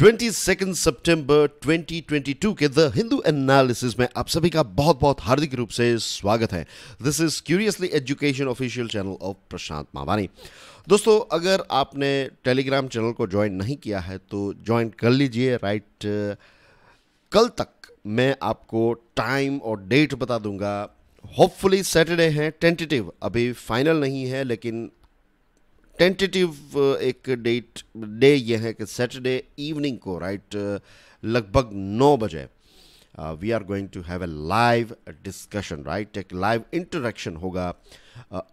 22 सितंबर 2022 के the Hindu analysis में आप सभी का बहुत बहुत हार्दिक रूप से स्वागत है this is curiously education official channel of Prashant Mawani दोस्तों अगर आपने टेलीग्राम चैनल को ज्वाइन नहीं किया है तो ज्वाइन कर लीजिए राइट कल तक मैं आपको टाइम और डेट बता दूंगा होपफुली सैटरडे हैं टेंटेटिव अभी फाइनल नहीं है लेकिन टेंटेटिव uh, एक डेट डे ये है कि सैटरडे इवनिंग को राइट uh, लगभग नौ बजे we are going to have a live discussion right एक लाइव इंटरेक्शन होगा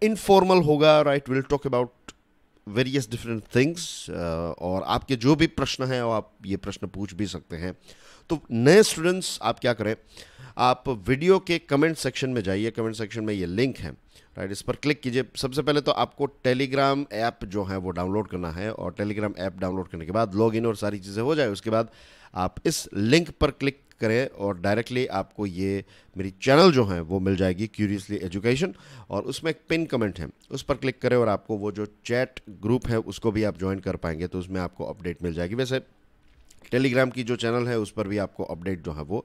इनफॉर्मल uh, होगा right will talk about various different things और आपके जो भी प्रश्न हैं आप ये प्रश्न पूछ भी सकते हैं तो नए स्टूडेंट्स आप क्या करें आप वीडियो के कमेंट सेक्शन में जाइए कमेंट सेक्शन में ये लिंक है राइट इस पर क्लिक कीजिए सबसे पहले तो आपको टेलीग्राम ऐप जो है वो डाउनलोड करना है और टेलीग्राम ऐप डाउनलोड करने के बाद लॉग इन और सारी चीज़ें हो जाए उसके बाद आप इस लिंक पर क्लिक करें और डायरेक्टली आपको ये मेरी चैनल जो है वो मिल जाएगी क्यूरियसली एजुकेशन और उसमें एक पिन कमेंट है उस पर क्लिक करें और आपको वो जो चैट ग्रुप है उसको भी आप ज्वाइन कर पाएंगे तो उसमें आपको अपडेट मिल जाएगी वैसे टेलीग्राम की जो चैनल है उस पर भी आपको अपडेट जो है वो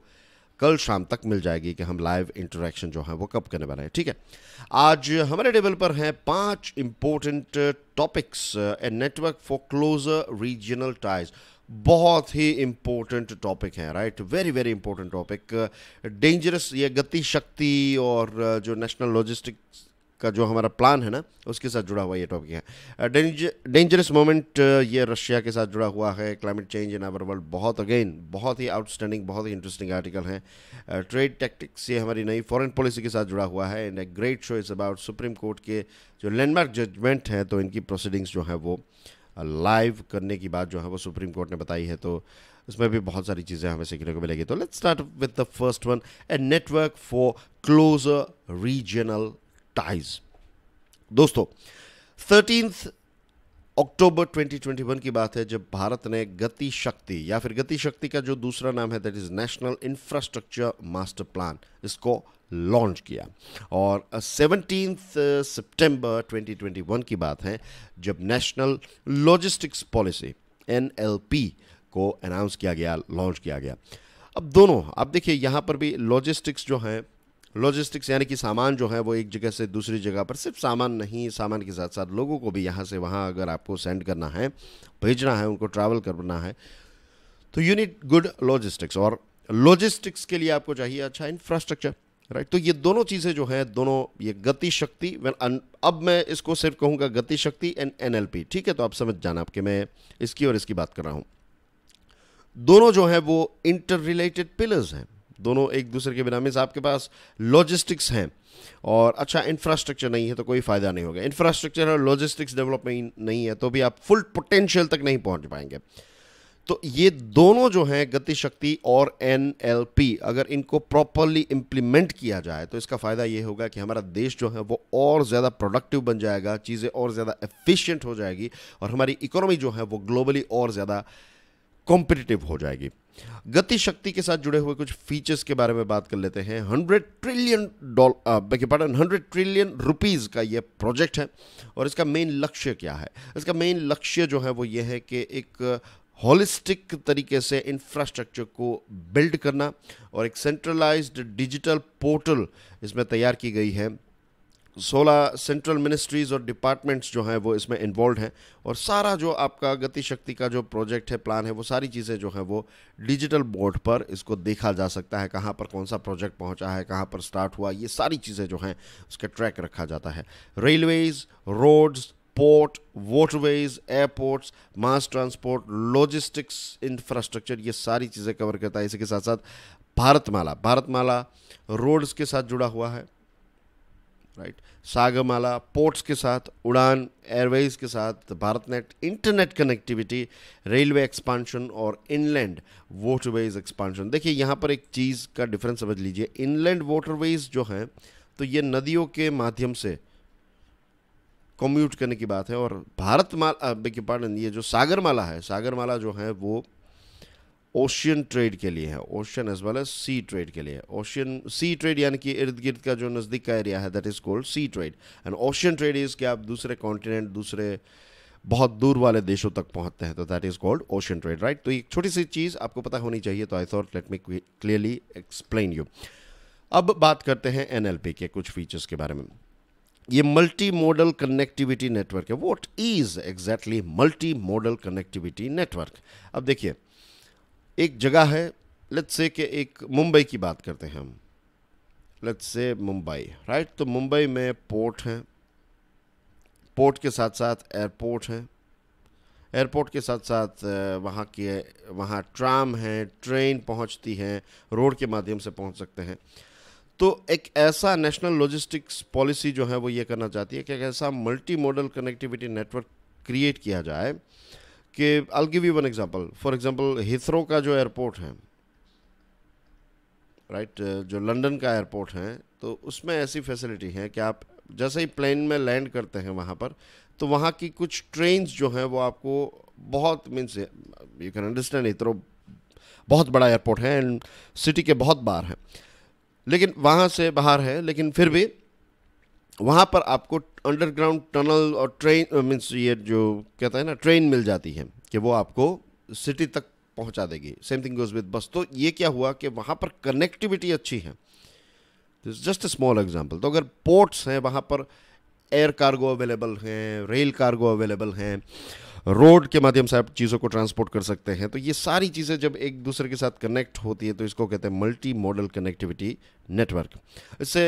कल शाम तक मिल जाएगी कि हम लाइव इंटरेक्शन जो है वो कब करने वाले हैं ठीक है आज हमारे टेबल पर हैं पांच important topics a network for closer regional ties बहुत ही इम्पोर्टेंट टॉपिक है right very very important topic dangerous ये गति शक्ति और uh, जो नेशनल लॉजिस्टिक्स का जो हमारा प्लान है ना उसके साथ जुड़ा हुआ ये टॉपिक है डेंजरस uh, मोमेंट uh, ये रशिया के साथ जुड़ा हुआ है climate change in our world बहुत अगेन बहुत ही आउटस्टैंडिंग बहुत ही इंटरेस्टिंग आर्टिकल है ट्रेड टैक्टिक्स ये हमारी नई फॉरेन पॉलिसी के साथ जुड़ा हुआ है and a great show is about supreme court के जो लैंडमार्क जजमेंट हैं तो इनकी प्रोसीडिंग्स जो हैं वो लाइव uh, करने की बात जो है वो सुप्रीम कोर्ट ने बताई है तो उसमें भी बहुत सारी चीज़ें हमें सीखने को मिलेगी तो let's start with the first one a network for closer regional ties दोस्तों थर्टीन अक्टूबर 2021 की बात है जब भारत ने गति शक्ति या फिर गति शक्ति का जो दूसरा नाम है that is national infrastructure master plan इसको लॉन्च किया और सेवनटीन सितंबर 2021 की बात है जब नेशनल लॉजिस्टिक्स पॉलिसी एन को अनाउंस किया गया लॉन्च किया गया अब दोनों आप देखिए यहाँ पर भी लॉजिस्टिक्स जो हैं लॉजिस्टिक्स यानी कि सामान जो है वो एक जगह से दूसरी जगह पर सिर्फ सामान नहीं सामान के साथ साथ लोगों को भी यहाँ से वहाँ अगर आपको सेंड करना है भेजना है उनको ट्रैवल करना है तो यू नीड गुड लॉजिस्टिक्स और लॉजिस्टिक्स के लिए आपको चाहिए अच्छा इंफ्रास्ट्रक्चर राइट तो ये दोनों चीज़ें जो हैं दोनों ये गति शक्ति अब मैं इसको सिर्फ कहूँगा गति शक्ति एंड एन ठीक है तो आप समझ जाना आपके मैं इसकी और इसकी बात कर रहा हूँ दोनों जो है वो इंटर रिलेटेड पिलर्स हैं दोनों एक दूसरे के बिना मीन्स आपके पास लॉजिस्टिक्स हैं और अच्छा इंफ्रास्ट्रक्चर नहीं है तो कोई फ़ायदा नहीं होगा इंफ्रास्ट्रक्चर और लॉजिस्टिक्स डेवलपमेंट नहीं है तो भी आप फुल पोटेंशियल तक नहीं पहुंच पाएंगे तो ये दोनों जो हैं गतिशक्ति और एन अगर इनको प्रॉपरली इंप्लीमेंट किया जाए तो इसका फ़ायदा ये होगा कि हमारा देश जो है वो और ज़्यादा प्रोडक्टिव बन जाएगा चीज़ें और ज़्यादा एफिशिएंट हो जाएगी और हमारी इकोनॉमी जो है वो ग्लोबली और ज़्यादा कॉम्पिटिटिव हो जाएगी गति शक्ति के साथ जुड़े हुए कुछ फीचर्स के बारे में बात कर लेते हैं hundred trillion dollar pardon hundred trillion rupees का ये प्रोजेक्ट है और इसका मेन लक्ष्य क्या है इसका मेन लक्ष्य जो है वो ये है कि एक होलिस्टिक तरीके से इंफ्रास्ट्रक्चर को बिल्ड करना और एक सेंट्रलाइज्ड डिजिटल पोर्टल इसमें तैयार की गई है सोलह सेंट्रल मिनिस्ट्रीज़ और डिपार्टमेंट्स जो हैं वो इसमें इन्वॉल्व हैं और सारा जो आपका गति शक्ति का जो प्रोजेक्ट है प्लान है वो सारी चीज़ें जो हैं वो डिजिटल बोर्ड पर इसको देखा जा सकता है कहाँ पर कौन सा प्रोजेक्ट पहुँचा है कहाँ पर स्टार्ट हुआ ये सारी चीज़ें जो हैं उसका ट्रैक रखा जाता है railways roads port waterways airports mass transport logistics infrastructure ये सारी चीज़ें कवर करता है इसी के साथ साथ भारतमाला भारतमाला रोड्स के साथ जुड़ा हुआ है राइट सागमाला पोर्ट्स के साथ उड़ान एयरवेज के साथ BharatNet internet connectivity railway expansion और इनलैंड वाटरवेज एक्सपांशन देखिए यहाँ पर एक चीज़ का डिफरेंस समझ लीजिए इनलैंड वाटरवेज जो हैं तो ये नदियों के माध्यम से कम्यूट करने की बात है और भारत माला पार्टन ये जो सागरमाला है सागरमाला जो है वो ओशियन ट्रेड के लिए है ocean as well as sea trade के लिए ओशियन सी ट्रेड यानी कि इर्द गिर्द का जो नज़दीक का एरिया है that is called sea trade and ocean trade is के आप दूसरे कॉन्टिनेंट दूसरे बहुत दूर वाले देशों तक पहुंचते हैं तो that is called ocean trade right तो एक छोटी सी चीज़ आपको पता होनी चाहिए तो I thought let me clearly explain you अब बात करते हैं एन के कुछ फीचर्स के बारे में ये मल्टी मॉडल कनेक्टिविटी नेटवर्क है what is exactly multi modal connectivity network अब देखिए एक जगह है लेट्स से कि एक मुंबई की बात करते हैं हम लेट्स से मुंबई राइट तो मुंबई में पोर्ट हैं पोर्ट के साथ साथ एयरपोर्ट हैं एयरपोर्ट के साथ साथ वहाँ के वहाँ ट्राम हैं ट्रेन पहुँचती हैं रोड के माध्यम से पहुँच सकते हैं तो एक ऐसा नेशनल लॉजिस्टिक्स पॉलिसी जो है वो ये करना चाहती है कि एक ऐसा multi modal connectivity network create किया जाए कि I'll give you one example for example Heathrow का जो एयरपोर्ट है राइट right, जो लंदन का एयरपोर्ट है तो उसमें ऐसी फैसिलिटी है कि आप जैसे ही प्लेन में लैंड करते हैं वहाँ पर तो वहाँ की कुछ ट्रेन जो हैं वो आपको बहुत मीन्स यू कैन अंडरस्टैंड इतरो बहुत बड़ा एयरपोर्ट है एंड सिटी के बहुत बाहर हैं लेकिन वहाँ से बाहर है लेकिन फिर भी वहाँ पर आपको अंडरग्राउंड टनल और ट्रेन मीन्स ये जो कहता है ना ट्रेन मिल जाती है कि वो आपको सिटी तक पहुंचा देगी सेम थिंग गोज विद बस तो ये क्या हुआ कि वहाँ पर कनेक्टिविटी अच्छी है this just a small example तो अगर पोर्ट्स हैं वहाँ पर एयर कार्गो अवेलेबल हैं रेल कार्गो अवेलेबल हैं रोड के माध्यम से आप चीज़ों को ट्रांसपोर्ट कर सकते हैं तो ये सारी चीज़ें जब एक दूसरे के साथ कनेक्ट होती है तो इसको कहते हैं मल्टी मॉडल कनेक्टिविटी नेटवर्क इससे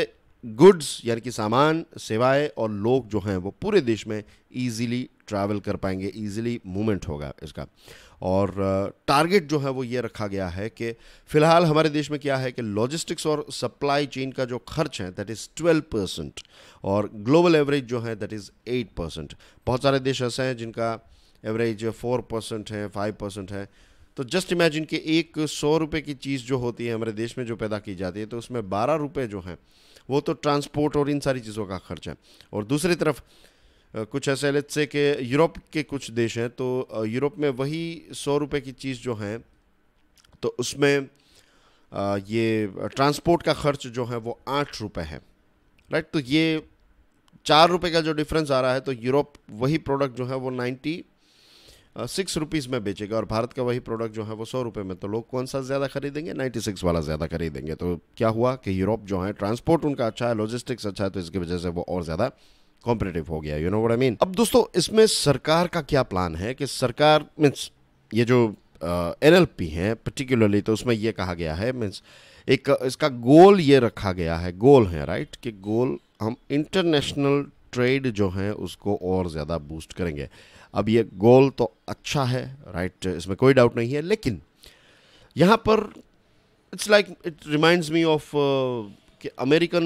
गुड्स यानी कि सामान सेवाएं और लोग जो हैं वो पूरे देश में ईजिली ट्रैवल कर पाएंगे ईजिली मूवमेंट होगा इसका और टारगेट जो है वो ये रखा गया है कि फ़िलहाल हमारे देश में क्या है कि लॉजिस्टिक्स और सप्लाई चेन का जो खर्च है दैट इज़ ट्वेल्व परसेंट और ग्लोबल एवरेज जो है दैट इज़ एट परसेंट बहुत सारे देश ऐसे हैं जिनका एवरेज फोर परसेंट है फाइव परसेंट है तो जस्ट इमेजिन कि एक सौ रुपये की चीज़ जो होती है हमारे देश में जो पैदा की जाती है तो उसमें बारह रुपये जो हैं वो तो ट्रांसपोर्ट और इन सारी चीज़ों का खर्च है और दूसरी तरफ कुछ ऐसे लेट से कि यूरोप के कुछ देश हैं तो यूरोप में वही सौ रुपये की चीज़ जो है तो उसमें ये ट्रांसपोर्ट का खर्च जो है वो आठ रुपये है राइट तो ये चार रुपये का जो डिफरेंस आ रहा है तो यूरोप वही प्रोडक्ट जो है वो नाइन्टी सिक्स रुपीज़ में बेचेगा और भारत का वही प्रोडक्ट जो है वो सौ रुपये में तो लोग कौन सा ज़्यादा खरीदेंगे नाइन्टी सिक्स वाला ज़्यादा खरीदेंगे तो क्या हुआ कि यूरोप जो है ट्रांसपोर्ट उनका अच्छा है लॉजिस्टिक्स अच्छा है तो इसकी वजह से वो और ज़्यादा कॉम्पिटेटिव हो गया you know what I mean अब दोस्तों इसमें सरकार का क्या प्लान है कि सरकार मीन्स ये जो एन एल पी है पर्टिकुलरली तो उसमें ये कहा गया है मीन्स एक इसका गोल ये रखा गया है गोल है राइट कि गोल हम इंटरनेशनल ट्रेड जो है उसको और ज़्यादा बूस्ट करेंगे अब ये गोल तो अच्छा है राइट इसमें कोई डाउट नहीं है लेकिन यहाँ पर it's like it reminds me of कि अमेरिकन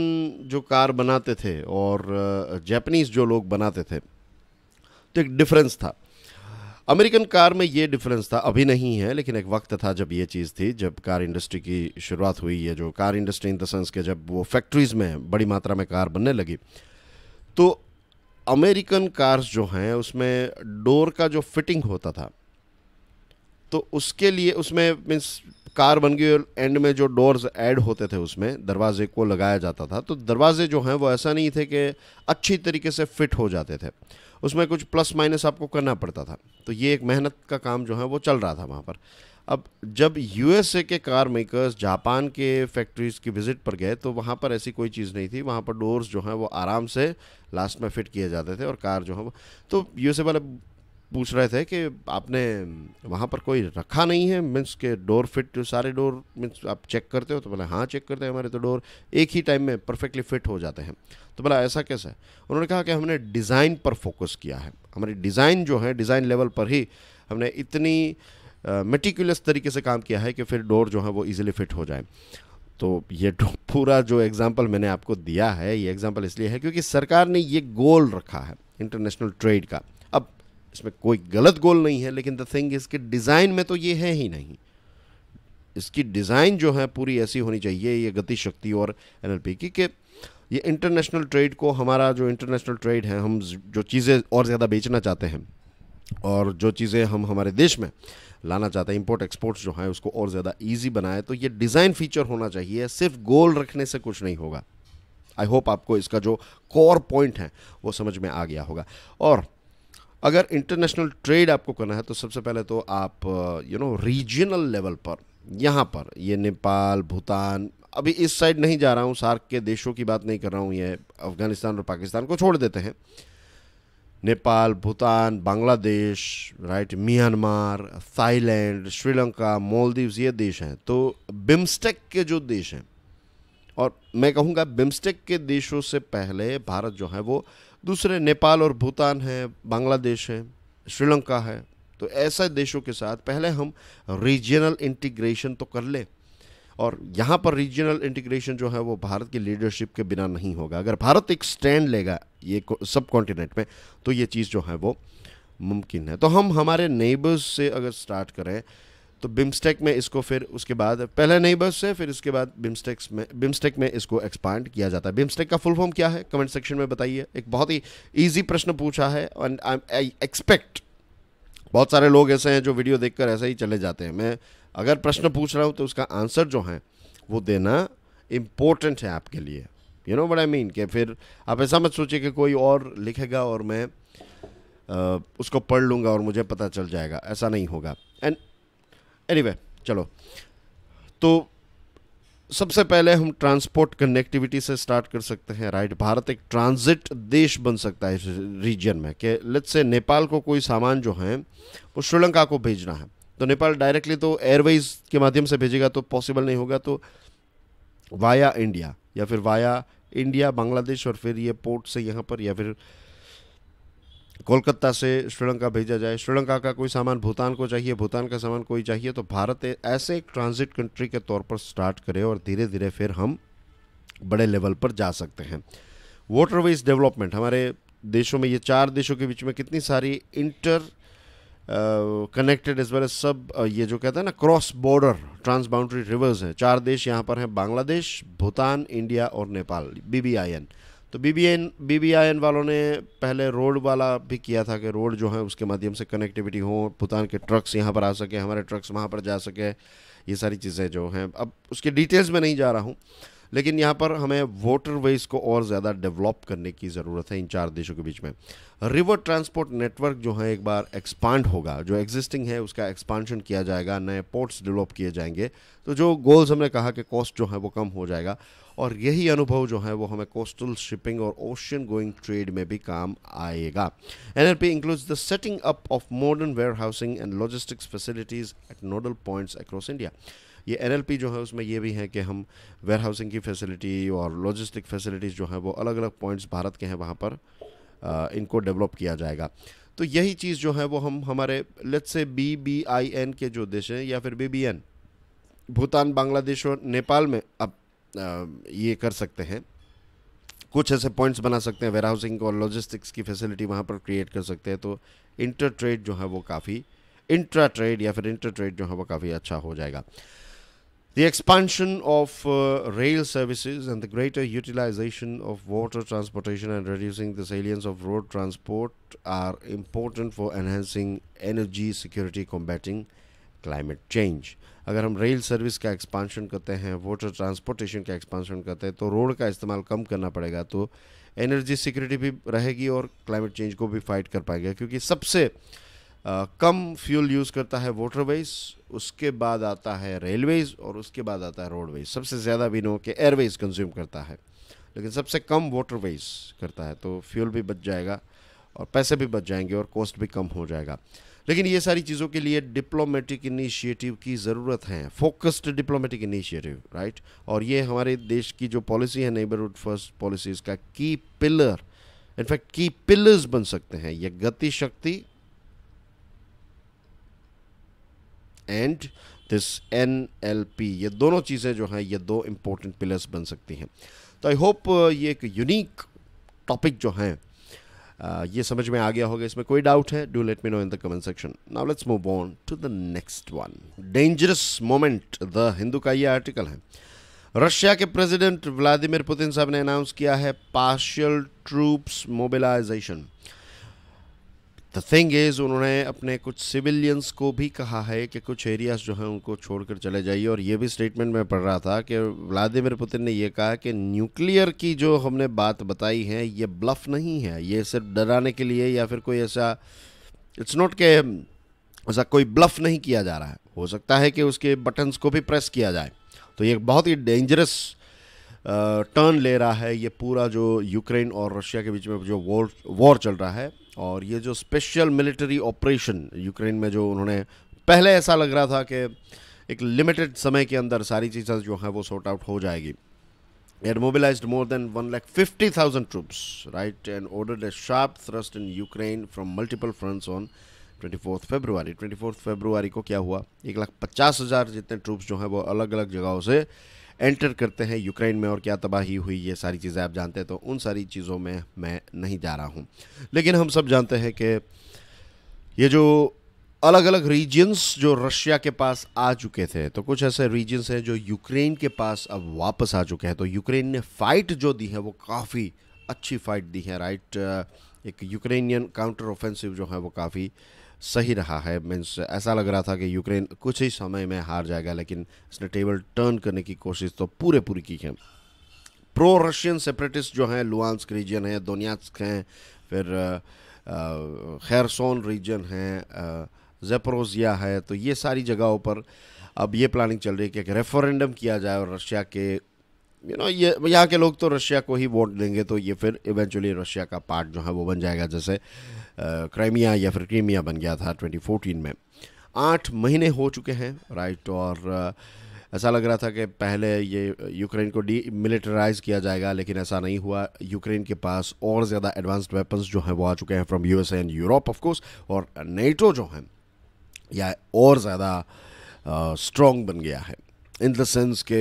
जो कार बनाते थे और जैपनीज़ uh, जो लोग बनाते थे तो एक डिफरेंस था अमेरिकन कार में ये डिफरेंस था अभी नहीं है लेकिन एक वक्त था जब ये चीज़ थी जब कार इंडस्ट्री की शुरुआत हुई है जो car industry in the sense के जब वो फैक्ट्रीज़ में बड़ी मात्रा में कार बनने लगी तो अमेरिकन कार्स जो हैं उसमें डोर का जो फिटिंग होता था तो उसके लिए उसमें मीन्स कार बन गई और एंड में जो डोर्स ऐड होते थे उसमें दरवाजे को लगाया जाता था तो दरवाजे जो हैं वो ऐसा नहीं थे कि अच्छी तरीके से फिट हो जाते थे उसमें कुछ प्लस माइनस आपको करना पड़ता था तो ये एक मेहनत का काम जो है वो चल रहा था वहाँ पर अब जब यूएसए के कार मेकर्स जापान के फैक्ट्रीज़ की विज़िट पर गए तो वहाँ पर ऐसी कोई चीज़ नहीं थी वहाँ पर डोर्स जो हैं वो आराम से लास्ट में फिट किए जाते थे और कार जो है वो तो यूएसए वाले पूछ रहे थे कि आपने वहाँ पर कोई रखा नहीं है मीन्स के डोर फिट सारे डोर मीन्स आप चेक करते हो तो बोले हाँ चेक करते हैं हमारे तो डोर एक ही टाइम में परफेक्टली फिट हो जाते हैं तो बोला ऐसा कैसा है उन्होंने कहा कि हमने डिज़ाइन पर फोकस किया है हमारी डिज़ाइन जो है डिज़ाइन लेवल पर ही हमने इतनी मेटिकुलस तरीके से काम किया है कि फिर डोर जो है वो ईजिली फिट हो जाए तो ये पूरा जो एग्ज़ाम्पल मैंने आपको दिया है ये एग्ज़ाम्पल इसलिए है क्योंकि सरकार ने ये गोल रखा है इंटरनेशनल ट्रेड का अब इसमें कोई गलत गोल नहीं है लेकिन द थिंग इसके डिज़ाइन में तो ये है ही नहीं इसकी डिज़ाइन जो है पूरी ऐसी होनी चाहिए ये गति शक्ति और एन की कि ये इंटरनेशनल ट्रेड को हमारा जो इंटरनेशनल ट्रेड है हम जो चीज़ें और ज़्यादा बेचना चाहते हैं और जो चीज़ें हम हमारे देश में लाना चाहता है इंपोर्ट एक्सपोर्ट्स जो हैं उसको और ज़्यादा ईजी बनाए तो ये डिज़ाइन फीचर होना चाहिए सिर्फ गोल रखने से कुछ नहीं होगा आई होप आपको इसका जो कोर पॉइंट है वो समझ में आ गया होगा और अगर इंटरनेशनल ट्रेड आपको करना है तो सबसे पहले तो आप यू नो रीजनल लेवल पर यहाँ पर ये नेपाल भूटान अभी इस साइड नहीं जा रहा हूँ सार्क के देशों की बात नहीं कर रहा हूँ ये अफ़गानिस्तान और पाकिस्तान को छोड़ देते हैं Nepal Bhutan Bangladesh right Myanmar Thailand Sri Lanka Maldives ये देश हैं तो बिम्स्टेक के जो देश हैं और मैं कहूँगा बिम्स्टेक के देशों से पहले भारत जो है वो दूसरे नेपाल और भूटान है बांग्लादेश है श्रीलंका है तो ऐसे देशों के साथ पहले हम रीजनल इंटीग्रेशन तो कर लें और यहाँ पर रीजनल इंटीग्रेशन जो है वो भारत की लीडरशिप के बिना नहीं होगा अगर भारत एक स्टैंड लेगा ये सब कॉन्टिनेंट में तो ये चीज़ जो है वो मुमकिन है तो हम हमारे नेबर्स से अगर स्टार्ट करें तो बिम्स्टेक में इसको फिर उसके बाद पहले नेबर्स से फिर इसके बाद बिम्स्टेक्स में बिम्स्टेक में इसको एक्सपांड किया जाता है बिम्स्टेक का फुल फॉर्म क्या है कमेंट सेक्शन में बताइए एक बहुत ही ईजी प्रश्न पूछा है एंड आई एक्सपेक्ट बहुत सारे लोग ऐसे हैं जो वीडियो देखकर ऐसे ही चले जाते हैं मैं अगर प्रश्न पूछ रहा हूँ तो उसका आंसर जो है वो देना इम्पोर्टेंट है आपके लिए you know but I mean कि फिर आप ऐसा मत सोचिए कि कोई और लिखेगा और मैं आ, उसको पढ़ लूँगा और मुझे पता चल जाएगा ऐसा नहीं होगा एंड एनी anyway, चलो तो सबसे पहले हम ट्रांसपोर्ट कनेक्टिविटी से स्टार्ट कर सकते हैं राइट भारत एक ट्रांजिट देश बन सकता है इस रीजन में कि लेट्स से नेपाल को कोई सामान जो है वो श्रीलंका को भेजना है तो नेपाल डायरेक्टली तो एयरवेज के माध्यम से भेजेगा तो पॉसिबल नहीं होगा तो वाया इंडिया या फिर वाया इंडिया बांग्लादेश और फिर ये पोर्ट से यहाँ पर या फिर कोलकाता से श्रीलंका भेजा जाए श्रीलंका का कोई सामान भूटान को चाहिए भूटान का सामान कोई चाहिए तो भारत ऐसे एक ट्रांजिट कंट्री के तौर पर स्टार्ट करे और धीरे धीरे फिर हम बड़े लेवल पर जा सकते हैं वाटरवेज डेवलपमेंट हमारे देशों में ये चार देशों के बीच में कितनी सारी interconnected as well as सब ये जो कहते हैं ना cross border transboundary rivers हैं चार देश यहाँ पर हैं बांग्लादेश भूटान इंडिया और नेपाल एन तो आई एन वालों ने पहले रोड वाला भी किया था कि रोड जो है उसके माध्यम से कनेक्टिविटी हो भूटान के ट्रक्स यहाँ पर आ सके हमारे ट्रक्स वहाँ पर जा सके ये सारी चीज़ें जो हैं अब उसके डिटेल्स में नहीं जा रहा हूँ लेकिन यहाँ पर हमें वाटर वेज को और ज़्यादा डेवलप करने की ज़रूरत है इन चार देशों के बीच में रिवर ट्रांसपोर्ट नेटवर्क जो है एक बार एक्सपांड होगा जो एग्जिस्टिंग है उसका एक्सपांशन किया जाएगा नए पोर्ट्स डेवलप किए जाएंगे तो जो गोल्स हमने कहा कि कॉस्ट जो है वो कम हो जाएगा और यही अनुभव जो है वो हमें कोस्टल शिपिंग और ओशियन गोइंग ट्रेड में भी काम आएगा N L P includes the setting up of modern warehousing and logistics facilities at nodal points across India ये एन जो है उसमें ये भी हैं कि हम वेयर हाउसिंग की फैसिलिटी और लॉजिस्टिक फैसिलिटीज़ जो हैं वो अलग अलग पॉइंट्स भारत के हैं वहाँ पर आ, इनको डेवलप किया जाएगा तो यही चीज़ जो है वो हम हमारे let's say B B I N के जो देश हैं या फिर B B N Bhutan Bangladesh और नेपाल में अब आ, ये कर सकते हैं कुछ ऐसे पॉइंट्स बना सकते हैं वेयर हाउसिंग और लॉजिस्टिक्स की फैसिलिटी वहाँ पर क्रिएट कर सकते हैं तो इंटर ट्रेड जो है वो काफ़ी इंट्रा ट्रेड या फिर इंटर ट्रेड जो है वो काफ़ी अच्छा हो जाएगा The expansion of uh, rail services and the greater utilization of water transportation and reducing the salience of road transport are important for enhancing energy security, combating climate change. अगर हम rail service का expansion करते हैं water transportation का expansion करते हैं तो road का इस्तेमाल कम करना पड़ेगा तो एनर्जी सिक्योरिटी भी रहेगी और क्लाइमेट चेंज को भी फाइट कर पाएगा क्योंकि सबसे uh, कम फ्यूल यूज़ करता है वाटरवेज उसके बाद आता है रेलवेज और उसके बाद आता है रोडवेज सबसे ज़्यादा भी के एयरवेज कंज्यूम करता है लेकिन सबसे कम वाटरवेज करता है तो फ्यूल भी बच जाएगा और पैसे भी बच जाएंगे और कॉस्ट भी कम हो जाएगा लेकिन ये सारी चीज़ों के लिए डिप्लोमेटिक इनिशिएटिव की ज़रूरत है फोकस्ड डिप्लोमेटिक इनिशिएटिव राइट और ये हमारे देश की जो पॉलिसी है नेबरहुड फर्स्ट पॉलिसीज़ का की पिलर इनफैक्ट की पिलर्स बन सकते हैं यह Gati Shakti and this N L P ये दोनों चीज़ें जो हैं ये दो इम्पोर्टेंट पिलर्स बन सकती हैं तो आई होप uh, ये एक यूनिक टॉपिक जो हैं uh, ये समझ में आ गया होगा इसमें कोई डाउट है do let me know in the comment section now let's move on to the next one dangerous moment the Hindu का ये आर्टिकल है रशिया के प्रेसिडेंट व्लादिमीर पुतिन साहब ने अनाउंस किया है partial troops mobilization the thing is उन्होंने अपने कुछ सिविलियंस को भी कहा है कि कुछ एरियाज जो हैं उनको छोड़कर चले जाइए और ये भी स्टेटमेंट में पढ़ रहा था कि व्लादिमिर पुतिन ने यह कहा कि न्यूक्लियर की जो हमने बात बताई है ये ब्लफ नहीं है ये सिर्फ डराने के लिए या फिर कोई ऐसा इट्स नॉट के ऐसा कोई ब्लफ नहीं किया जा रहा है हो सकता है कि उसके बटन्स को भी प्रेस किया जाए तो ये बहुत ही डेंजरस टर्न ले रहा है ये पूरा जो यूक्रेन और रशिया के बीच में जो वॉर वॉर चल रहा है और ये जो स्पेशल मिलिट्री ऑपरेशन यूक्रेन में जो उन्होंने पहले ऐसा लग रहा था कि एक लिमिटेड समय के अंदर सारी चीज़ें जो हैं वो सॉर्ट आउट हो जाएगी mobilize more than lakh fifty thousand than right and order a sharp thrust in Ukraine from multiple fronts on twenty fourth February twenty fourth February को क्या हुआ एक लाख पचास हज़ार जितने ट्रूप्स जो हैं वो अलग अलग जगहों से एंटर करते हैं यूक्रेन में और क्या तबाही हुई ये सारी चीज़ें आप जानते हैं तो उन सारी चीज़ों में मैं नहीं जा रहा हूँ लेकिन हम सब जानते हैं कि ये जो अलग अलग रीजन्स जो रशिया के पास आ चुके थे तो कुछ ऐसे रीजन्स हैं जो यूक्रेन के पास अब वापस आ चुके हैं तो यूक्रेन ने फाइट जो दी है वो काफ़ी अच्छी फाइट दी है राइट एक यूक्रेनियन काउंटर ऑफेंसिव जो है वो काफ़ी सही रहा है मीन्स ऐसा लग रहा था कि यूक्रेन कुछ ही समय में हार जाएगा लेकिन इसने टेबल टर्न करने की कोशिश तो पूरे पूरी की है प्रो रशियन सेपरेटिस्ट जो हैं लुआंस्क रीजन है दोनियास्क हैं फिर खैरसोन रीजन हैं जेपरोजिया है तो ये सारी जगहों पर अब ये प्लानिंग चल रही है कि एक रेफरेंडम किया जाए और रशिया के यू you नो know, ये यहाँ के लोग तो रशिया को ही वोट देंगे तो ये फिर इवेंचुअली रशिया का पार्ट जो है वो बन जाएगा जैसे क्राइमिया या फिर क्रीमिया बन गया था 2014 में आठ महीने हो चुके हैं राइट और ऐसा लग रहा था कि पहले ये यूक्रेन को डी मिलिटराइज किया जाएगा लेकिन ऐसा नहीं हुआ यूक्रेन के पास और ज़्यादा एडवांस्ड वेपन्स जो हैं वो आ चुके हैं from US and Europe of course और नेटो जो हैं या और ज़्यादा स्ट्रॉन्ग बन गया है इन द सेंस के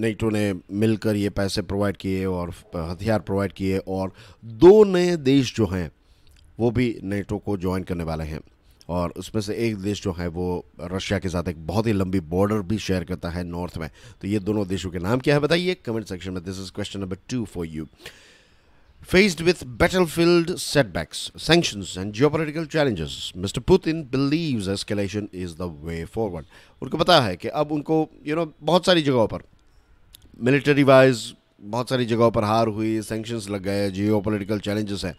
नेटो ने मिलकर ये पैसे प्रोवाइड किए और हथियार प्रोवाइड किए और दो नए देश जो हैं वो भी नेटो को ज्वाइन करने वाले हैं और उसमें से एक देश जो है वो रशिया के साथ एक बहुत ही लंबी बॉर्डर भी शेयर करता है नॉर्थ में तो ये दोनों देशों के नाम क्या है बताइए कमेंट सेक्शन में this is question number two for you Faced with battlefield setbacks, sanctions, and geopolitical challenges, Mr. Putin believes escalation is the way forward. उनको पता है कि अब उनको यू you नो know, बहुत सारी जगहों पर मिलिट्री वाइज बहुत सारी जगहों पर हार हुई सेंक्शंस लग गए जियो पोलिटिकल चैलेंजेस हैं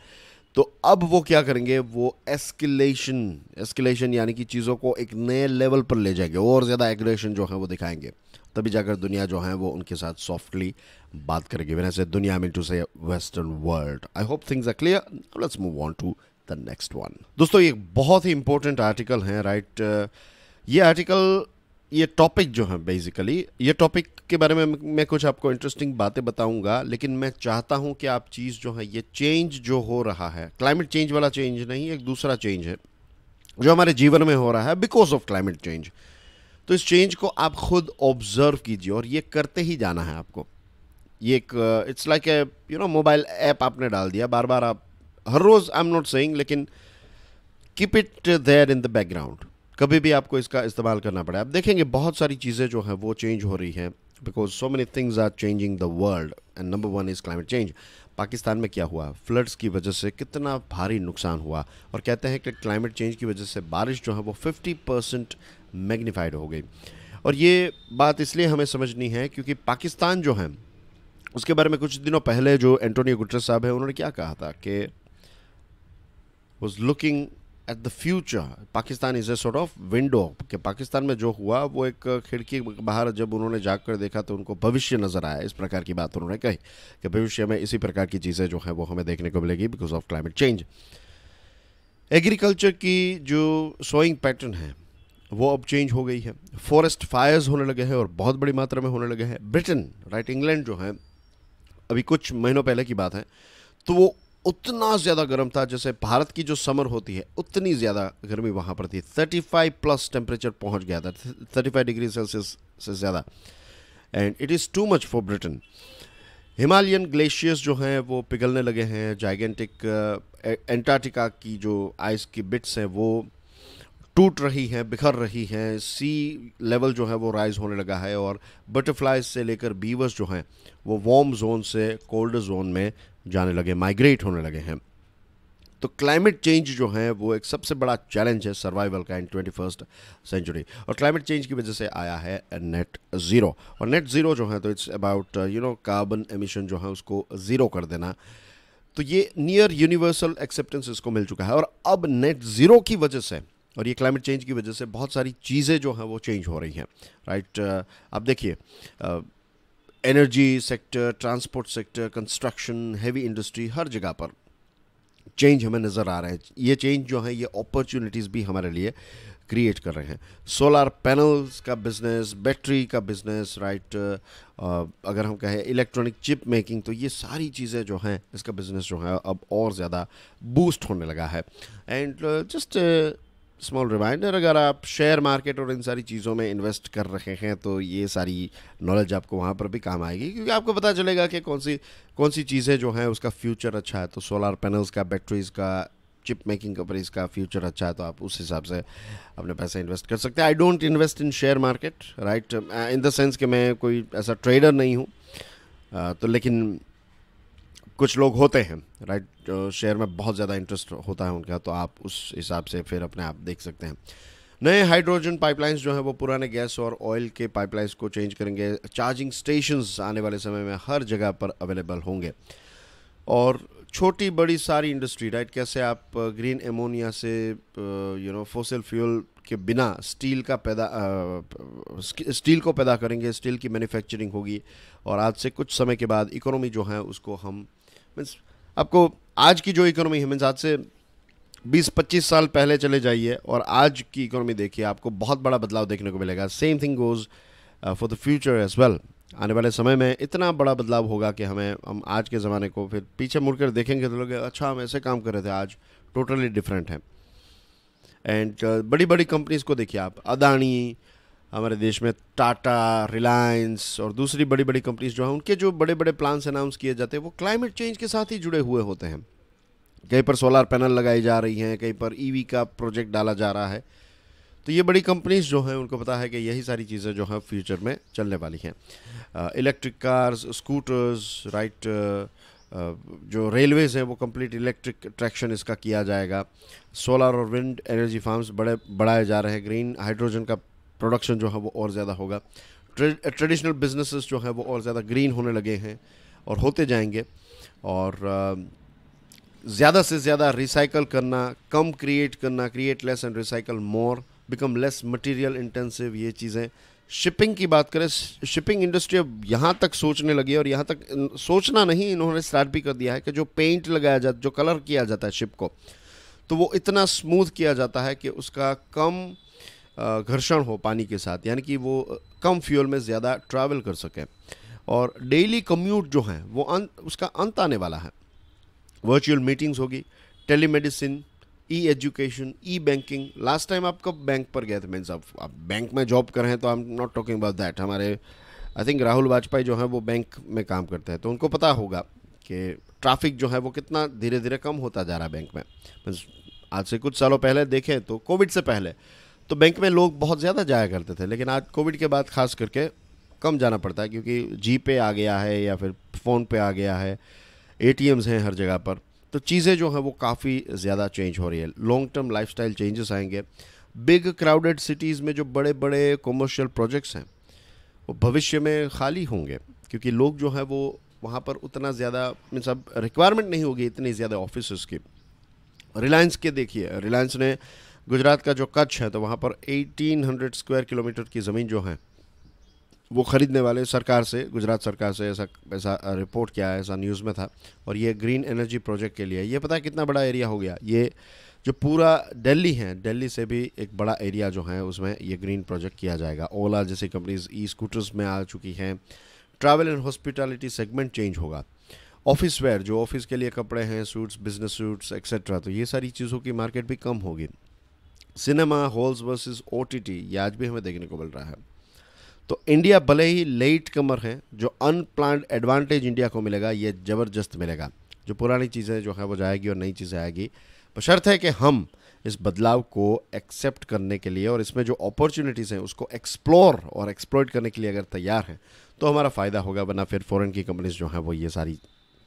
तो अब वो क्या करेंगे वो एस्किलेशन एस्किलेशन यानी कि चीज़ों को एक नए लेवल पर ले जाएंगे और ज़्यादा एग्रेशन जो है वो दिखाएंगे तभी जाकर दुनिया जो है वो उनके साथ सॉफ्टली बात करेगी वैन से दुनिया मीन टू से western world I hope things are clear let's move on to the next one दोस्तों ये बहुत ही इंपॉर्टेंट आर्टिकल है राइट right? ये आर्टिकल ये टॉपिक जो है बेसिकली ये टॉपिक के बारे में मैं कुछ आपको इंटरेस्टिंग बातें बताऊंगा लेकिन मैं चाहता हूं कि आप चीज़ जो है ये चेंज जो हो रहा है क्लाइमेट चेंज वाला चेंज नहीं एक दूसरा चेंज है जो हमारे जीवन में हो रहा है बिकॉज ऑफ क्लाइमेट चेंज तो इस चेंज को आप खुद ऑब्जर्व कीजिए और ये करते ही जाना है आपको ये एक it's like a you know mobile app आपने डाल दिया बार बार आप हर रोज़ आई एम नॉट सेइंग लेकिन keep it there in the background कभी भी आपको इसका इस्तेमाल करना पड़े आप देखेंगे बहुत सारी चीज़ें जो हैं वो चेंज हो रही हैं because so many things are changing the world and number one is climate change Pakistan में क्या हुआ फ्लड्स की वजह से कितना भारी नुकसान हुआ और कहते हैं कि क्लाइमेट चेंज की वजह से बारिश जो है वो फिफ्टी परसेंट मैग्नीफाइड हो गई और ये बात इसलिए हमें समझनी है क्योंकि पाकिस्तान जो है उसके बारे में कुछ दिनों पहले जो एंटोनियो गुटर साहब है उन्होंने क्या कहा था कि was looking at the future Pakistan is a sort of window कि पाकिस्तान में जो हुआ वो एक खिड़की बाहर जब उन्होंने जाकर देखा तो उनको भविष्य नज़र आया इस प्रकार की बात उन्होंने कही कि भविष्य में इसी प्रकार की चीज़ें जो हैं वो हमें देखने को मिलेगी because of climate change agriculture की जो सोइंग पैटर्न है वो अब चेंज हो गई है फॉरेस्ट फायर्स होने लगे हैं और बहुत बड़ी मात्रा में होने लगे हैं ब्रिटेन राइट इंग्लैंड जो है अभी कुछ महीनों पहले की बात है तो वो उतना ज़्यादा गर्म था जैसे भारत की जो समर होती है उतनी ज़्यादा गर्मी वहाँ पर थी 35 प्लस टेम्परेचर पहुँच गया था 35 डिग्री सेल्सियस से ज़्यादा and it is too much for Britain Himalayan glaciers जो हैं वो पिघलने लगे हैं जाइगेंटिक uh, एंटार्टिका की जो आइस की बिट्स हैं वो टूट रही हैं बिखर रही हैं सी लेवल जो है वो राइज होने लगा है और बटरफ्लाइज से लेकर बीवर्स जो हैं वो वार्म जोन से कोल्ड जोन में जाने लगे माइग्रेट होने लगे हैं तो क्लाइमेट चेंज जो है वो एक सबसे बड़ा चैलेंज है सर्वाइवल का इन ट्वेंटी फर्स्ट सेंचुरी और क्लाइमेट चेंज की वजह से आया है नेट ज़ीरो और नेट ज़ीरो जो है तो it's about you know carbon emission जो है उसको ज़ीरो कर देना तो ये नियर यूनिवर्सल एक्सेप्टेंस इसको मिल चुका है और अब नेट ज़ीरो की वजह से और ये क्लाइमेट चेंज की वजह से बहुत सारी चीज़ें जो हैं वो चेंज हो रही हैं राइट right? अब uh, देखिए uh, energy sector transport sector construction heavy industry हर जगह पर चेंज हमें नज़र आ रहे हैं ये चेंज जो है ये अपॉर्चुनिटीज़ भी हमारे लिए क्रिएट कर रहे हैं सोलार पैनल्स का बिज़नेस बैटरी का बिज़नेस राइट अगर हम कहें इलेक्ट्रॉनिक चिप मेकिंग तो ये सारी चीज़ें जो हैं इसका बिज़नेस जो है अब और ज़्यादा बूस्ट होने लगा है एंड जस्ट स्मॉल रिमाइंडर अगर आप शेयर मार्केट और इन सारी चीज़ों में इन्वेस्ट कर रहे हैं तो ये सारी नॉलेज आपको वहाँ पर भी काम आएगी क्योंकि आपको पता चलेगा कि कौन सी कौन सी चीज़ें जो हैं उसका फ्यूचर अच्छा है तो सोलार पैनल्स का बैटरीज़ का चिप मेकिंग कंपनीज का फ्यूचर अच्छा है तो आप उस हिसाब से अपने पैसे इन्वेस्ट कर सकते हैं I don't invest in share market right in the sense कि मैं कोई ऐसा ट्रेडर नहीं हूँ uh, तो लेकिन कुछ लोग होते हैं राइट शेयर में बहुत ज़्यादा इंटरेस्ट होता है उनका तो आप उस हिसाब से फिर अपने आप देख सकते हैं नए हाइड्रोजन पाइपलाइंस जो हैं वो पुराने गैस और ऑयल के पाइपलाइंस को चेंज करेंगे चार्जिंग स्टेशंस आने वाले समय में हर जगह पर अवेलेबल होंगे और छोटी बड़ी सारी इंडस्ट्री राइट कैसे आप ग्रीन एमोनिया से यू नो फोसिल फ्यूल के बिना स्टील का पैदा स्टील को पैदा करेंगे स्टील की मैन्युफैक्चरिंग होगी और आज से कुछ समय के बाद इकोनॉमी जो है उसको हम मीन्स आपको आज की जो इकोनॉमी है मीन्स आज से 20-25 साल पहले चले जाइए और आज की इकोनॉमी देखिए आपको बहुत बड़ा बदलाव देखने को मिलेगा same thing goes for the future as well आने वाले समय में इतना बड़ा बदलाव होगा कि हमें हम आज के ज़माने को फिर पीछे मुड़कर देखेंगे तो लोग अच्छा हम ऐसे काम कर रहे थे आज टोटली डिफरेंट है एंड uh, बड़ी बड़ी कंपनीज़ को देखिए आप अदानी हमारे देश में टाटा रिलायंस और दूसरी बड़ी बड़ी कंपनीज जो हैं उनके जो बड़े बड़े प्लान्स अनाउंस किए जाते हैं वो क्लाइमेट चेंज के साथ ही जुड़े हुए होते हैं कहीं पर सोलार पैनल लगाई जा रही हैं कहीं पर ईवी e का प्रोजेक्ट डाला जा रहा है तो ये बड़ी कंपनीज जो हैं उनको पता है कि यही सारी चीज़ें जो हैं फ्यूचर में चलने वाली हैं इलेक्ट्रिक कार्स स्कूटर्स राइट जो रेलवेज़ हैं वो कंप्लीट इलेक्ट्रिक ट्रैक्शन इसका किया जाएगा सोलर और विंड एनर्जी फार्म्स बड़े बढ़ाए जा रहे हैं ग्रीन हाइड्रोजन का प्रोडक्शन जो है वो और ज़्यादा होगा ट्रेडिशनल बिजनेस uh, जो है वो और ज़्यादा ग्रीन होने लगे हैं और होते जाएंगे और uh, ज़्यादा से ज़्यादा रिसाइकल करना कम क्रिएट करना create less and recycle more become less material intensive ये चीज़ें शिपिंग की बात करें शिपिंग इंडस्ट्री अब यहाँ तक सोचने लगी है और यहाँ तक सोचना नहीं इन्होंने स्टार्ट भी कर दिया है कि जो पेंट लगाया जाता जो कलर किया जाता है शिप को तो वो इतना स्मूथ किया जाता है कि उसका कम घर्षण हो पानी के साथ यानी कि वो कम फ्यूल में ज़्यादा ट्रैवल कर सकें और डेली कम्यूट जो है वो अंत उसका अंत आने वाला है वर्चुअल मीटिंग्स होगी telemedicine e education e banking last time आप कब बैंक पर गए थे मीन्स आप, आप बैंक में जॉब कर रहे हैं तो I am not talking about that हमारे आई थिंक राहुल वाजपेयी जो है वो बैंक में काम करते हैं तो उनको पता होगा कि ट्रैफिक जो है वो कितना धीरे धीरे कम होता जा रहा है बैंक में मीन्स आज से कुछ सालों पहले देखें तो कोविड से पहले तो बैंक में लोग बहुत ज़्यादा जाया करते थे लेकिन आज कोविड के बाद खास करके कम जाना पड़ता है क्योंकि जी पे आ गया है या फिर फ़ोन पे आ गया है ए हैं हर जगह पर तो चीज़ें जो हैं वो काफ़ी ज़्यादा चेंज हो रही है लॉन्ग टर्म लाइफ चेंजेस आएंगे बिग क्राउडेड सिटीज़ में जो बड़े बड़े कॉमर्शियल प्रोजेक्ट्स हैं वो भविष्य में खाली होंगे क्योंकि लोग जो हैं वो वहाँ पर उतना ज़्यादा मीन सब रिक्वायरमेंट नहीं होगी इतनी ज़्यादा ऑफिस की रिलायंस के देखिए रिलायंस ने गुजरात का जो कच्छ है तो वहाँ पर 1800 स्क्वायर किलोमीटर की ज़मीन जो है वो ख़रीदने वाले सरकार से गुजरात सरकार से ऐसा ऐसा रिपोर्ट किया है ऐसा न्यूज़ में था और ये ग्रीन एनर्जी प्रोजेक्ट के लिए ये पता है कितना बड़ा एरिया हो गया ये जो पूरा दिल्ली है दिल्ली से भी एक बड़ा एरिया जो है उसमें ये ग्रीन प्रोजेक्ट किया जाएगा ओला जैसी कंपनीज ई स्कूटर्स में आ चुकी हैं travel and hospitality segment change होगा ऑफिस वेयर जो ऑफिस के लिए कपड़े हैं सूट्स बिजनेस सूट्स एक्सेट्रा तो ये सारी चीज़ों की मार्केट भी कम होगी सिनेमा हॉल्स वर्सेस ओटीटी ये आज भी हमें देखने को मिल रहा है तो इंडिया भले ही लेट कमर है जो अनप्लान्ड एडवांटेज इंडिया को मिलेगा ये ज़बरदस्त मिलेगा जो पुरानी चीज़ें जो है वो जाएगी और नई चीज़ें आएगी शर्त है कि हम इस बदलाव को एक्सेप्ट करने के लिए और इसमें जो अपॉर्चुनिटीज़ हैं उसको एक्सप्लोर और एक्सप्लोइट करने के लिए अगर तैयार हैं तो हमारा फ़ायदा होगा वरना फिर फ़ॉरन की कंपनीज जो हैं वो ये सारी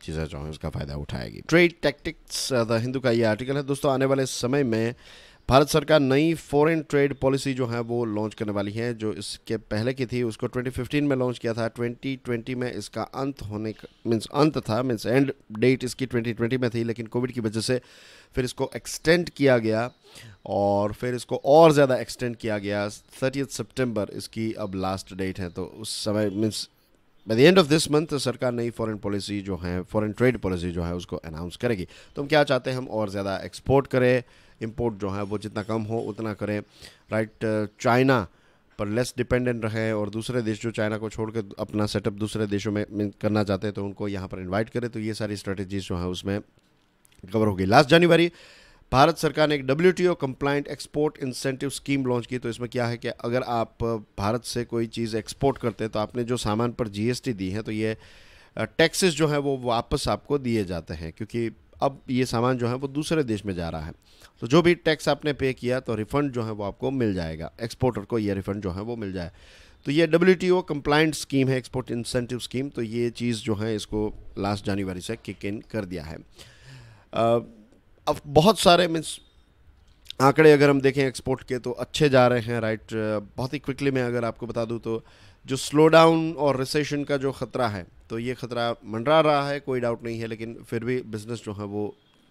चीज़ें जो हैं उसका फ़ायदा उठाएगी ट्रेड टैक्टिक्स द हिंदू का ये आर्टिकल है दोस्तों आने वाले समय में भारत सरकार नई फॉरेन ट्रेड पॉलिसी जो है वो लॉन्च करने वाली है जो इसके पहले की थी उसको 2015 में लॉन्च किया था 2020 में इसका अंत होने का मीन्स अंत था मीन्स एंड डेट इसकी 2020 में थी लेकिन कोविड की वजह से फिर इसको एक्सटेंड किया गया और फिर इसको और ज़्यादा एक्सटेंड किया गया थर्टीथ सेप्टेम्बर इसकी अब लास्ट डेट है तो उस समय means by the end of this month सरकार नई फॉरेन पॉलिसी जो है फॉरेन ट्रेड पॉलिसी जो है उसको अनाउंस करेगी तो हम क्या चाहते हैं हम और ज़्यादा एक्सपोर्ट करें इम्पोर्ट जो है वो जितना कम हो उतना करें राइट चाइना uh, पर लेस डिपेंडेंट रहें और दूसरे देश जो चाइना को छोड़ के अपना सेटअप दूसरे देशों में करना चाहते हैं तो उनको यहाँ पर इन्वाइट करें तो ये सारी स्ट्रेटेजीज जो हैं उसमें कवर होगी लास्ट जनवरी भारत सरकार ने एक W T O compliant export incentive scheme launch की तो इसमें क्या है कि अगर आप भारत से कोई चीज़ एक्सपोर्ट करते हैं तो आपने जो सामान पर टी दी है तो ये टैक्सेस uh, जो हैं वो वापस आपको दिए जाते हैं क्योंकि अब ये सामान जो है वो दूसरे देश में जा रहा है तो जो भी टैक्स आपने पे किया तो रिफ़ंड जो है वो आपको मिल जाएगा एक्सपोर्टर को ये रिफ़ंड जो है वो मिल जाए तो ये W T O compliant scheme है एक्सपोर्ट इंसेंटिव स्कीम तो ये चीज़ जो है इसको लास्ट जनवरी से किक इन कर दिया है अब बहुत सारे मीन्स आंकड़े अगर हम देखें एक्सपोर्ट के तो अच्छे जा रहे हैं राइट बहुत ही क्विकली मैं अगर आपको बता दूँ तो जो स्लो डाउन और रिसेशन का जो ख़तरा है तो ये खतरा मंडरा रहा है कोई डाउट नहीं है लेकिन फिर भी बिज़नेस जो है वो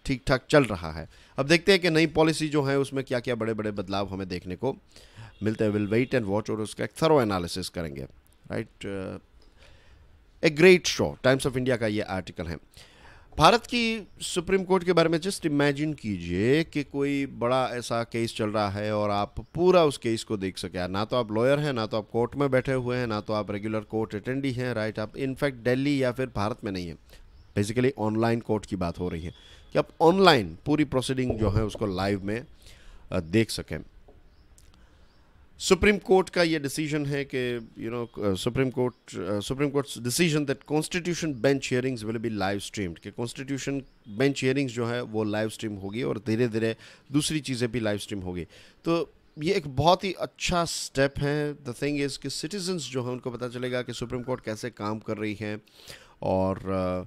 ठीक ठाक चल रहा है अब देखते हैं कि नई पॉलिसी जो है उसमें क्या क्या बड़े बड़े बदलाव हमें देखने को मिलते हैं विल वेट एंड वॉच और उसका एक थरो एनालिसिस करेंगे right a great show Times of India का ये आर्टिकल है भारत की सुप्रीम कोर्ट के बारे में जस्ट इमेजिन कीजिए कि कोई बड़ा ऐसा केस चल रहा है और आप पूरा उस केस को देख सके ना तो आप लॉयर हैं ना तो आप कोर्ट में बैठे हुए हैं ना तो आप रेगुलर कोर्ट अटेंडी हैं राइट आप इनफैक्ट दिल्ली या फिर भारत में नहीं है बेसिकली ऑनलाइन कोर्ट की बात हो रही है कि आप ऑनलाइन पूरी प्रोसीडिंग जो है उसको लाइव में देख सकें सुप्रीम कोर्ट का ये डिसीजन है कि you know Supreme Court Supreme Court decision that constitution bench hearings will be live streamed कि कॉन्स्टिट्यूशन बेंच हियरिंग्स जो है वो लाइव स्ट्रीम होगी और धीरे धीरे दूसरी चीज़ें भी लाइव स्ट्रीम होगी तो ये एक बहुत ही अच्छा स्टेप है द थिंग इज़ कि सिटीजन्स जो हैं उनको पता चलेगा कि सुप्रीम कोर्ट कैसे काम कर रही है और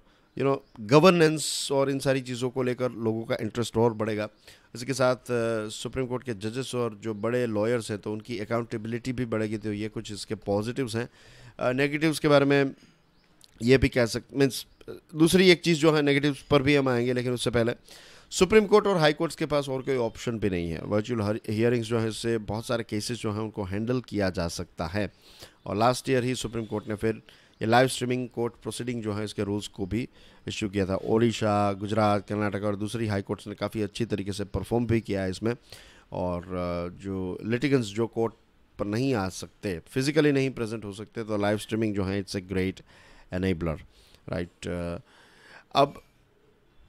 uh, यू नो गवर्नेंस और इन सारी चीज़ों को लेकर लोगों का इंटरेस्ट और बढ़ेगा इसके साथ सुप्रीम uh, कोर्ट के जजेस और जो बड़े लॉयर्स हैं तो उनकी अकाउंटेबिलिटी भी बढ़ेगी तो ये कुछ इसके पॉजिटिव्स हैं नेगेटिव्स uh, के बारे में ये भी कह सकते मीन्स uh, दूसरी एक चीज़ जो है नेगेटिव्स पर भी हम आएंगे लेकिन उससे पहले सुप्रीम कोर्ट और हाई कोर्ट्स के पास और कोई ऑप्शन भी नहीं है वर्चुअल हियरिंग्स जो है इससे बहुत सारे केसेस जो हैं उनको हैंडल किया जा सकता है और लास्ट ईयर ही सुप्रीम कोर्ट ने फिर ये लाइव स्ट्रीमिंग कोर्ट प्रोसीडिंग जो है इसके रूल्स को भी इश्यू किया था ओडिशा गुजरात कर्नाटक और दूसरी हाई कोर्ट्स ने काफ़ी अच्छी तरीके से परफॉर्म भी किया है इसमें और जो लिटिगेंस जो कोर्ट पर नहीं आ सकते फिजिकली नहीं प्रेजेंट हो सकते तो लाइव स्ट्रीमिंग जो है it's a great enabler right अब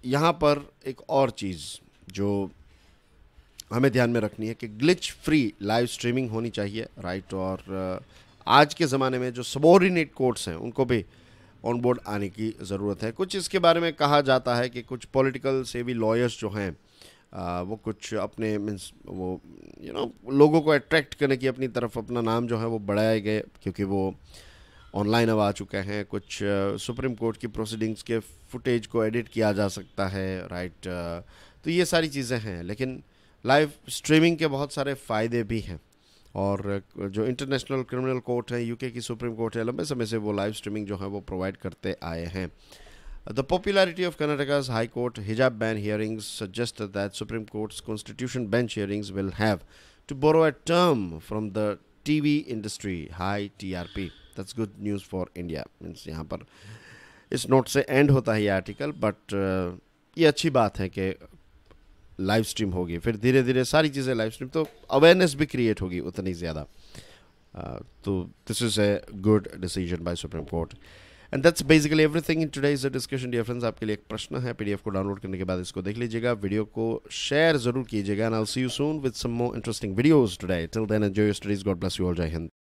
यहाँ पर एक और चीज़ जो हमें ध्यान में रखनी है कि ग्लिच फ्री लाइव स्ट्रीमिंग होनी चाहिए राइट और आज के ज़माने में जो सबॉर्डिनेट कोर्ट्स हैं उनको भी ऑन बोर्ड आने की ज़रूरत है कुछ इसके बारे में कहा जाता है कि कुछ पॉलिटिकल से भी लॉयर्स जो हैं वो कुछ अपने मीन्स वो यू you नो know, लोगों को अट्रैक्ट करने की अपनी तरफ अपना नाम जो है वो बढ़ाए गए क्योंकि वो ऑनलाइन अब आ चुके हैं कुछ सुप्रीम कोर्ट की प्रोसीडिंग्स के फुटेज को एडिट किया जा सकता है राइट तो ये सारी चीज़ें हैं लेकिन लाइव स्ट्रीमिंग के बहुत सारे फ़ायदे भी हैं और जो इंटरनेशनल क्रिमिनल कोर्ट है यूके की सुप्रीम कोर्ट है लंबे समय से वो लाइव स्ट्रीमिंग जो है वो प्रोवाइड करते आए हैं the popularity of Karnataka's high court hijab ban hearings suggest that Supreme Court constitution bench hearings will have to borrow a term from the TV industry high TRP that's good news for India means यहाँ पर इस note से and होता है ये article but ये अच्छी बात है कि लाइव स्ट्रीम होगी फिर धीरे धीरे सारी चीज़ें लाइव स्ट्रीम तो अवेयरनेस भी क्रिएट होगी उतनी ज़्यादा तो this is a good decision by Supreme Court and that's basically everything in today's discussion dear friends आपके लिए एक प्रश्न है पीडीएफ को डाउनलोड करने के बाद इसको देख लीजिएगा वीडियो को शेयर जरूर कीजिएगा and I see you soon with some more interesting videos today till then enjoy your studies God bless you all जय हिंद